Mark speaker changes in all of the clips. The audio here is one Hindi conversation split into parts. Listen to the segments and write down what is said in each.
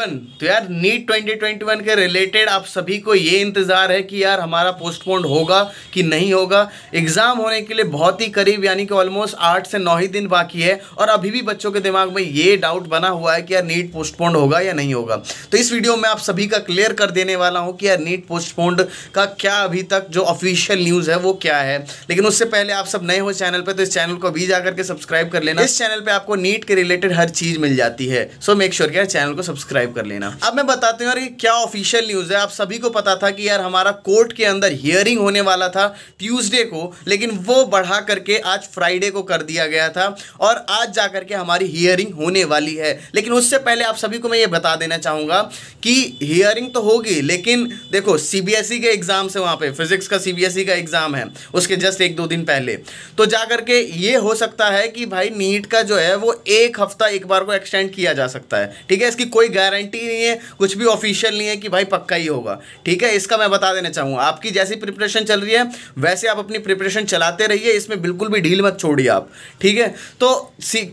Speaker 1: वन तो यार नीट 2021 के रिलेटेड आप सभी को ये इंतज़ार है कि यार हमारा पोस्टपोन होगा कि नहीं होगा एग्ज़ाम होने के लिए बहुत ही करीब यानी कि ऑलमोस्ट आठ से नौ ही दिन बाकी है और अभी भी बच्चों के दिमाग में ये डाउट बना हुआ है कि यार नीट पोस्टपोन होगा या नहीं होगा तो इस वीडियो में आप सभी का क्लियर कर देने वाला हूँ कि यार नीट पोस्टपोन का क्या अभी तक जो ऑफिशियल न्यूज़ है वो क्या है लेकिन उससे पहले आप सब नए हो चैनल पर तो इस चैनल को अभी जा करके सब्सक्राइब कर लेना इस चैनल पर आपको नीट के रिलेटेड हर चीज़ मिल जाती है सो मेक श्योर कि चैनल को सब्सक्राइब सब्सक्राइब कर लेना अब मैं बताते हैं और ये क्या ऑफिशियल न्यूज़ है आप सभी को पता था कि यार हमारा कोर्ट के अंदर हियरिंग होने वाला था ट्यूसडे को लेकिन वो बढ़ा करके आज फ्राइडे को कर दिया गया था और आज जा करके हमारी हियरिंग होने वाली है लेकिन उससे पहले आप सभी को मैं ये बता देना चाहूँगा कि हियरिंग तो होगी लेकिन देखो सी e के एग्ज़ाम से वहाँ पर फिजिक्स का सी e का एग्ज़ाम है उसके जस्ट एक दो दिन पहले तो जा करके ये हो सकता है कि भाई नीट का जो है वो एक हफ्ता एक बार को एक्सटेंड किया जा सकता है ठीक है इसकी कोई गारंटी गारंटी नहीं है कुछ भी ऑफिशियल नहीं है कि भाई पक्का ही होगा ठीक है इसका मैं बता देना चाहूँगा आपकी जैसी प्रिपरेशन चल रही है वैसे आप अपनी प्रिपरेशन चलाते रहिए इसमें बिल्कुल भी ढील मत छोड़िए आप ठीक है तो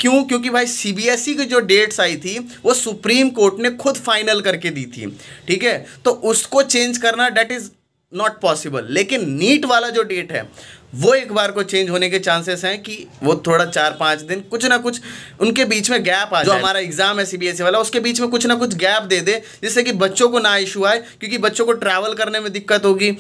Speaker 1: क्यों क्योंकि भाई सी e की जो डेट्स आई थी वो सुप्रीम कोर्ट ने खुद फाइनल करके दी थी ठीक है तो उसको चेंज करना डेट इज़ नॉट पॉसिबल लेकिन नीट वाला जो डेट है वो एक बार को चेंज होने के चांसेस हैं कि वो थोड़ा चार पाँच दिन कुछ ना कुछ उनके बीच में गैप आ जो हमारा एग्जाम है सीबीएसई e वाला उसके बीच में कुछ ना कुछ गैप दे दे जिससे कि बच्चों को ना इशू आए क्योंकि बच्चों को ट्रैवल करने में दिक्कत होगी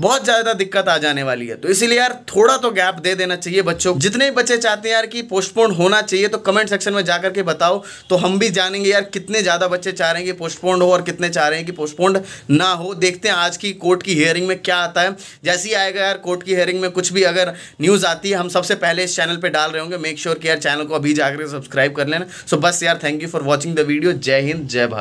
Speaker 1: बहुत ज़्यादा दिक्कत आ जाने वाली है तो इसीलिए यार थोड़ा तो गैप दे देना चाहिए बच्चों जितने भी बच्चे चाहते हैं यार कि पोस्टपोन होना चाहिए तो कमेंट सेक्शन में जाकर के बताओ तो हम भी जानेंगे यार कितने ज़्यादा बच्चे चाह रहे हैं कि पोस्टपोन हो और कितने चाह रहे हैं कि पोस्टपोन ना हो देखते हैं आज की कोर्ट की हियरिंग में क्या आता है जैसे ही आएगा यार कोर्ट की हियरिंग में कुछ भी भी अगर न्यूज़ आती है हम सबसे पहले इस चैनल पर डाल रहे होंगे मेक श्योर sure कि यार चैनल को अभी जाकर सब्सक्राइब कर लेना सो so बस यार thank you for watching the video जय हिंद जय भारत